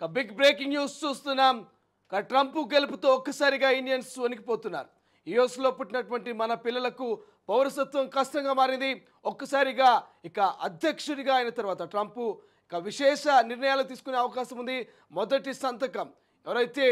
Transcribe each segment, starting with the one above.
ఒక big breaking news చూస్తున్నాం Trump గెలుపుతో ఒక్కసారిగా ఇండియన్స్ వణికిపోతున్నారు యుఎస్లో పుట్టినటువంటి మన పిల్లలకు పౌరసత్వం కష్టంగా మారింది ఒక్కసారిగా ఇక అధ్యక్షుడిగా అయిన తర్వాత ట్రంప్ ఇక విశేష నిర్ణయాలు తీసుకునే అవకాశం ఉంది మొదటి సంతకం ఎవరైతే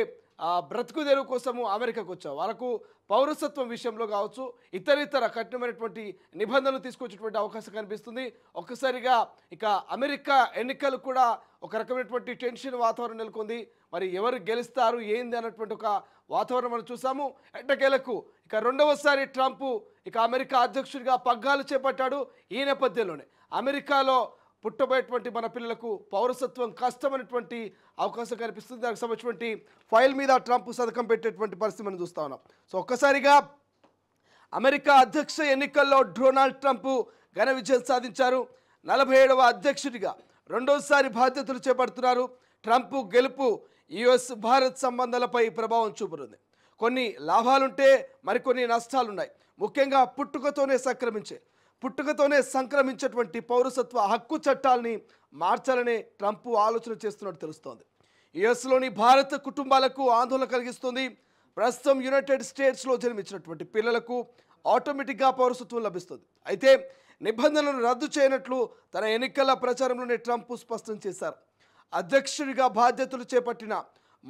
తెలుగు కోసము అమెరికాకు వచ్చావు వాళ్ళకు పౌరసత్వం విషయంలో కావచ్చు ఇతర ఇతర కఠినమైనటువంటి నిబంధనలు తీసుకొచ్చేటువంటి అవకాశం కనిపిస్తుంది ఒక్కసారిగా ఇక అమెరికా ఎన్నికలు కూడా ఒక రకమైనటువంటి టెన్షన్ వాతావరణం నెలకొంది మరి ఎవరు గెలుస్తారు ఏంది అన్నటువంటి ఒక వాతావరణం మనం చూసాము ఎట్టకేలకు ఇక రెండవసారి ట్రంప్ ఇక అమెరికా అధ్యక్షుడిగా పగ్గాలు చేపట్టాడు ఈ నేపథ్యంలోనే అమెరికాలో పుట్టబోయేటువంటి మన పిల్లలకు పౌరసత్వం కష్టమైనటువంటి అవకాశం కనిపిస్తుంది దానికి సంబంధించినటువంటి ఫైల్ మీద ట్రంప్ సంతకం పెట్టేటువంటి పరిస్థితి మనం చూస్తూ ఉన్నాం సో ఒక్కసారిగా అమెరికా అధ్యక్ష ఎన్నికల్లో డొనాల్డ్ ట్రంప్ ఘన విజయం సాధించారు నలభై ఏడవ అధ్యక్షుడిగా రెండోసారి బాధ్యతలు చేపడుతున్నారు ట్రంప్ గెలుపు యుఎస్ భారత్ సంబంధాలపై ప్రభావం చూపుతుంది కొన్ని లాభాలుంటే మరికొన్ని నష్టాలున్నాయి ముఖ్యంగా పుట్టుకతోనే సంక్రమించే పుట్టుకతోనే సంక్రమించేటువంటి పౌరసత్వ హక్కు చట్టాల్ని మార్చాలనే ట్రంప్ ఆలోచన చేస్తున్నట్టు తెలుస్తోంది యుఎస్లోని భారత కుటుంబాలకు ఆందోళన కలిగిస్తుంది ప్రస్తుతం యునైటెడ్ స్టేట్స్లో జన్మించినటువంటి పిల్లలకు ఆటోమేటిక్గా పౌరసత్వం లభిస్తుంది అయితే నిబంధనలను రద్దు చేయనట్లు తన ఎన్నికల ప్రచారంలోనే ట్రంప్ స్పష్టం చేశారు అధ్యక్షుడిగా బాధ్యతలు చేపట్టిన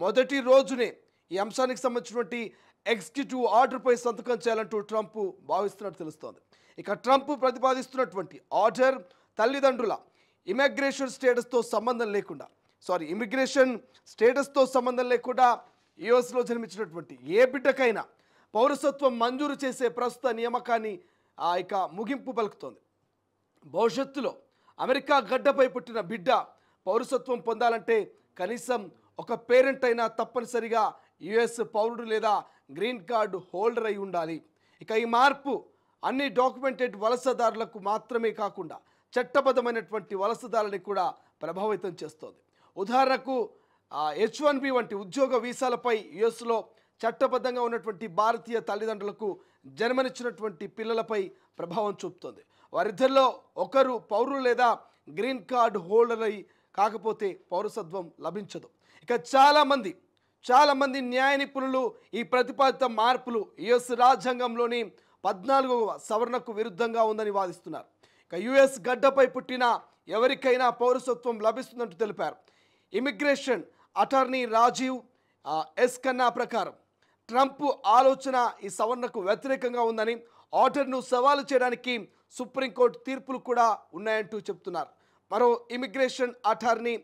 మొదటి రోజునే ఈ అంశానికి సంబంధించినటువంటి ఎగ్జిక్యూటివ్ ఆర్డర్పై సంతకం చేయాలంటూ ట్రంప్ భావిస్తున్నట్టు తెలుస్తోంది ఇక ట్రంప్ ప్రతిపాదిస్తున్నటువంటి ఆర్డర్ తల్లిదండ్రుల ఇమిగ్రేషన్ స్టేటస్తో సంబంధం లేకుండా సారీ ఇమిగ్రేషన్ స్టేటస్తో సంబంధం లేకుండా యుఎస్లో జన్మించినటువంటి ఏ బిడ్డకైనా పౌరసత్వం మంజూరు చేసే ప్రస్తుత నియామకాన్ని ఆ ఇక ముగింపు పలుకుతోంది భవిష్యత్తులో అమెరికా గడ్డపై పుట్టిన బిడ్డ పౌరసత్వం పొందాలంటే కనీసం ఒక పేరెంట్ అయినా తప్పనిసరిగా యుఎస్ పౌరుడు లేదా గ్రీన్ కార్డు హోల్డర్ అయి ఉండాలి ఇక ఈ మార్పు అన్ని డాక్యుమెంటెడ్ వలసదారులకు మాత్రమే కాకుండా చట్టబద్ధమైనటువంటి వలసదారుని కూడా ప్రభావితం చేస్తోంది ఉదాహరణకు హెచ్ వన్ బి వంటి ఉద్యోగ వీసాలపై యుఎస్లో చట్టబద్ధంగా ఉన్నటువంటి భారతీయ తల్లిదండ్రులకు జన్మనిచ్చినటువంటి పిల్లలపై ప్రభావం చూపుతోంది వారిద్దరిలో ఒకరు పౌరులు లేదా గ్రీన్ కార్డు హోల్డర్ అయి కాకపోతే పౌరసత్వం లభించదు ఇక చాలామంది చాలామంది న్యాయ నిపుణులు ఈ ప్రతిపాదిత మార్పులు యుఎస్ రాజ్యాంగంలోని పద్నాలుగవ సవరణకు విరుద్ధంగా ఉందని వాదిస్తున్నారు ఇక యుఎస్ గడ్డపై పుట్టిన ఎవరికైనా పౌరసత్వం లభిస్తుందంటూ తెలిపారు ఇమిగ్రేషన్ అటార్నీ రాజీవ్ ఎస్ కన్నా ప్రకారం ట్రంప్ ఆలోచన ఈ సవరణకు వ్యతిరేకంగా ఉందని ఆర్డర్ను సవాలు చేయడానికి సుప్రీంకోర్టు తీర్పులు కూడా ఉన్నాయంటూ చెప్తున్నారు మరో ఇమిగ్రేషన్ అటార్నీ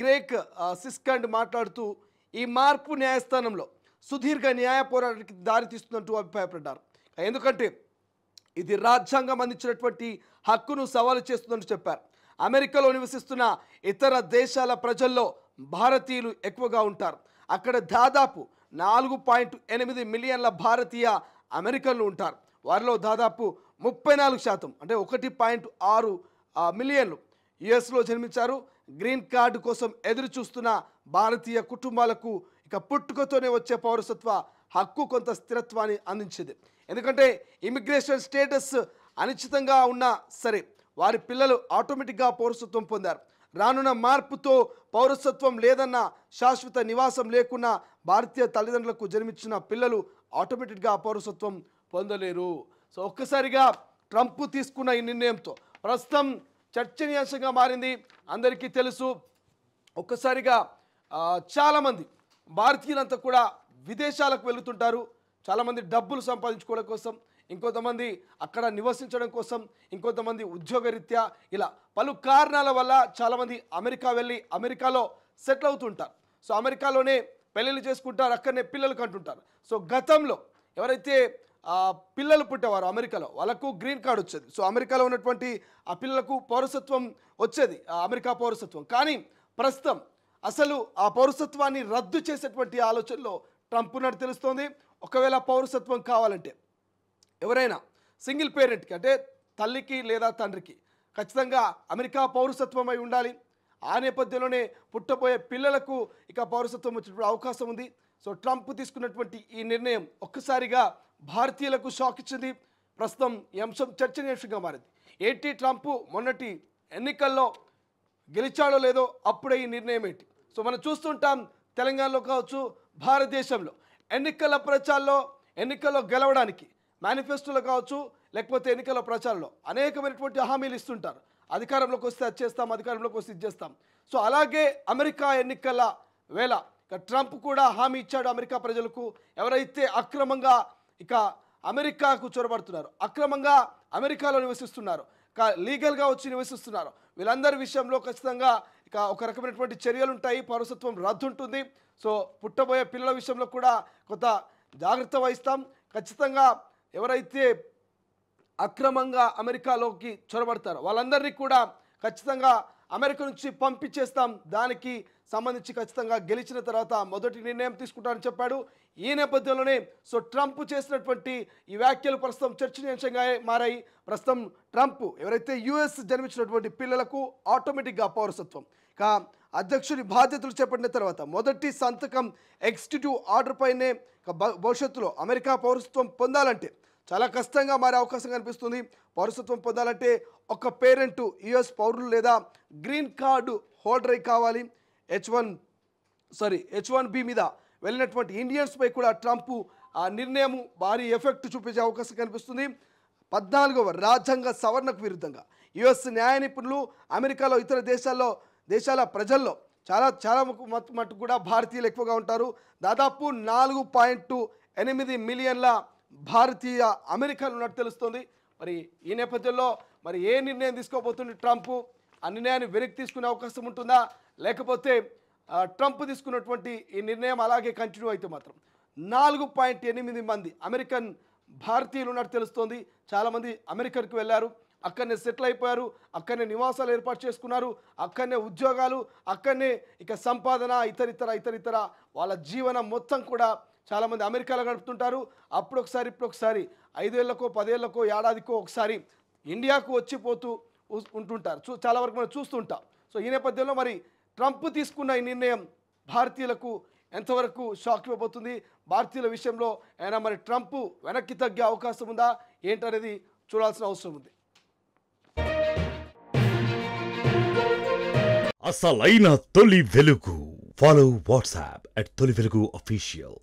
గ్రేక్ సిస్కండ్ మాట్లాడుతూ ఈ మార్పు న్యాయస్థానంలో సుదీర్ఘ న్యాయ పోరాటానికి దారితీస్తుందంటూ అభిప్రాయపడ్డారు ఎందుకంటే ఇది రాజ్యాంగం అందించినటువంటి హక్కును సవాలు చేస్తుందని చెప్పారు అమెరికాలో నివసిస్తున్న ఇతర దేశాల ప్రజల్లో భారతీయులు ఎక్కువగా ఉంటారు అక్కడ దాదాపు నాలుగు పాయింట్ ఎనిమిది మిలియన్ల భారతీయ అమెరికన్లు ఉంటారు వారిలో దాదాపు ముప్పై నాలుగు శాతం అంటే ఒకటి పాయింట్ ఆరు మిలియన్లు యుఎస్లో జన్మించారు గ్రీన్ కార్డు కోసం ఎదురు చూస్తున్న భారతీయ కుటుంబాలకు ఇక పుట్టుకతోనే వచ్చే పౌరసత్వ హక్కు కొంత స్థిరత్వాన్ని అందించింది ఎందుకంటే ఇమిగ్రేషన్ స్టేటస్ అనిశ్చితంగా ఉన్నా సరే వారి పిల్లలు ఆటోమేటిక్గా పౌరసత్వం పొందారు రానున్న మార్పుతో పౌరసత్వం లేదన్న శాశ్వత నివాసం లేకున్నా భారతీయ తల్లిదండ్రులకు జన్మించిన పిల్లలు ఆటోమేటిక్గా పౌరసత్వం పొందలేరు సో ఒక్కసారిగా ట్రంప్ తీసుకున్న ఈ నిర్ణయంతో ప్రస్తుతం చర్చనీయాంశంగా మారింది అందరికీ తెలుసు ఒక్కసారిగా చాలామంది భారతీయులంతా కూడా విదేశాలకు వెళుతుంటారు చాలామంది డబ్బులు సంపాదించుకోవడం కోసం ఇంకొంతమంది అక్కడ నివసించడం కోసం ఇంకొంతమంది ఉద్యోగరీత్యా ఇలా పలు కారణాల వల్ల చాలామంది అమెరికా వెళ్ళి అమెరికాలో సెటిల్ అవుతుంటారు సో అమెరికాలోనే పెళ్ళిళ్ళు చేసుకుంటారు అక్కడనే పిల్లలు కంటుంటారు సో గతంలో ఎవరైతే పిల్లలు పుట్టేవారు అమెరికాలో వాళ్ళకు గ్రీన్ కార్డ్ వచ్చేది సో అమెరికాలో ఉన్నటువంటి ఆ పిల్లలకు పౌరసత్వం వచ్చేది అమెరికా పౌరసత్వం కానీ ప్రస్తుతం అసలు ఆ పౌరసత్వాన్ని రద్దు చేసేటువంటి ఆలోచనలో ట్రంప్ ఉన్నట్టు తెలుస్తోంది ఒకవేళ పౌరసత్వం కావాలంటే ఎవరైనా సింగిల్ పేరెంట్కి అంటే తల్లికి లేదా తండ్రికి ఖచ్చితంగా అమెరికా పౌరసత్వం అయి ఉండాలి ఆ నేపథ్యంలోనే పుట్టబోయే పిల్లలకు ఇక పౌరసత్వం వచ్చేటువంటి అవకాశం ఉంది సో ట్రంప్ తీసుకున్నటువంటి ఈ నిర్ణయం ఒక్కసారిగా భారతీయులకు షాక్ ఇచ్చింది ప్రస్తుతం ఈ అంశం చర్చనీయాంశంగా మారింది ఏంటి ట్రంప్ మొన్నటి ఎన్నికల్లో గెలిచాడో లేదో అప్పుడే ఈ నిర్ణయం ఏంటి సో మనం చూస్తుంటాం తెలంగాణలో కావచ్చు భారతదేశంలో ఎన్నికల ప్రచారంలో ఎన్నికల్లో గెలవడానికి మేనిఫెస్టోలో కావచ్చు లేకపోతే ఎన్నికల ప్రచారంలో అనేకమైనటువంటి హామీలు ఇస్తుంటారు అధికారంలోకి వస్తే అది చేస్తాం అధికారంలోకి వస్తే ఇది చేస్తాం సో అలాగే అమెరికా ఎన్నికల వేళ ఇక ట్రంప్ కూడా హామీ ఇచ్చాడు అమెరికా ప్రజలకు ఎవరైతే అక్రమంగా ఇక అమెరికాకు చొరబడుతున్నారు అక్రమంగా అమెరికాలో నివసిస్తున్నారు లీగల్గా వచ్చి నివసిస్తున్నారు వీళ్ళందరి విషయంలో ఖచ్చితంగా ఇక ఒక రకమైనటువంటి చర్యలు ఉంటాయి పౌరసత్వం రద్దు ఉంటుంది సో పుట్టబోయే పిల్లల విషయంలో కూడా కొంత జాగ్రత్త వహిస్తాం ఖచ్చితంగా ఎవరైతే అక్రమంగా అమెరికాలోకి చొరబడతారో వాళ్ళందరినీ కూడా ఖచ్చితంగా అమెరికా నుంచి పంపించేస్తాం దానికి సంబంధించి ఖచ్చితంగా గెలిచిన తర్వాత మొదటి నిర్ణయం తీసుకుంటానని చెప్పాడు ఈ నేపథ్యంలోనే సో ట్రంప్ చేసినటువంటి ఈ వ్యాఖ్యలు ప్రస్తుతం చర్చనీయాంశంగా మారాయి ప్రస్తుతం ట్రంప్ ఎవరైతే యుఎస్ జన్మించినటువంటి పిల్లలకు ఆటోమేటిక్గా పౌరసత్వం కా అధ్యక్షుడి బాధ్యతలు చేపట్టిన తర్వాత మొదటి సంతకం ఎగ్జిక్యూటివ్ ఆర్డర్ పైనే భవిష్యత్తులో అమెరికా పౌరసత్వం పొందాలంటే చాలా కష్టంగా మారే అవకాశం కనిపిస్తుంది పౌరసత్వం పొందాలంటే ఒక పేరెంటు యుఎస్ పౌరులు లేదా గ్రీన్ కార్డు హోల్డర్ అయి కావాలి H one sorry H one B మీద వెళ్ళినటువంటి ఇండియన్స్పై కూడా ట్రంప్ ఆ నిర్ణయం భారీ ఎఫెక్ట్ చూపించే అవకాశం కనిపిస్తుంది పద్నాలుగవ రాజ్యాంగ సవరణకు విరుద్ధంగా యుఎస్ న్యాయ నిపుణులు అమెరికాలో ఇతర దేశాల్లో దేశాల ప్రజల్లో చాలా చాలా మట్టు కూడా భారతీయులు ఎక్కువగా ఉంటారు దాదాపు నాలుగు పాయింట్ ఎనిమిది మిలియన్ల భారతీయ అమెరికాలు ఉన్నట్టు తెలుస్తుంది మరి ఈ నేపథ్యంలో మరి ఏ నిర్ణయం తీసుకోబోతుంది ట్రంప్ ఆ నిర్ణయాన్ని వెనక్కి తీసుకునే అవకాశం ఉంటుందా లేకపోతే ట్రంప్ తీసుకున్నటువంటి ఈ నిర్ణయం అలాగే కంటిన్యూ అయితే మాత్రం నాలుగు పాయింట్ ఎనిమిది మంది అమెరికన్ భారతీయులు ఉన్నట్టు తెలుస్తోంది చాలామంది అమెరికన్కి వెళ్ళారు అక్కడనే సెటిల్ అయిపోయారు అక్కడనే నివాసాలు ఏర్పాటు చేసుకున్నారు అక్కడనే ఉద్యోగాలు అక్కడనే ఇక సంపాదన ఇతరితర ఇతరితర వాళ్ళ జీవనం మొత్తం కూడా చాలామంది అమెరికాలో గడుపుతుంటారు అప్పుడు ఒకసారి ఇప్పుడు ఒకసారి ఐదేళ్లకో పదేళ్లకో ఏడాదికో ఒకసారి ఇండియాకు వచ్చిపోతూ ఉంటుంటారు చూ చాలా వరకు మనం చూస్తుంటాం సో ఈ నేపథ్యంలో మరి ట్రంప్ తీసుకున్న ఈ నిర్ణయం భారతీయులకు ఎంతవరకు షాక్ ఇవ్వబోతుంది భారతీయుల విషయంలో అయినా మరి ట్రంప్ వెనక్కి తగ్గే అవకాశం ఉందా ఏంటనేది చూడాల్సిన అవసరం ఉంది అసలైన తొలి వెలుగు ఫాలో వాట్సాప్ అట్ తొలి వెలుగు అఫీషియల్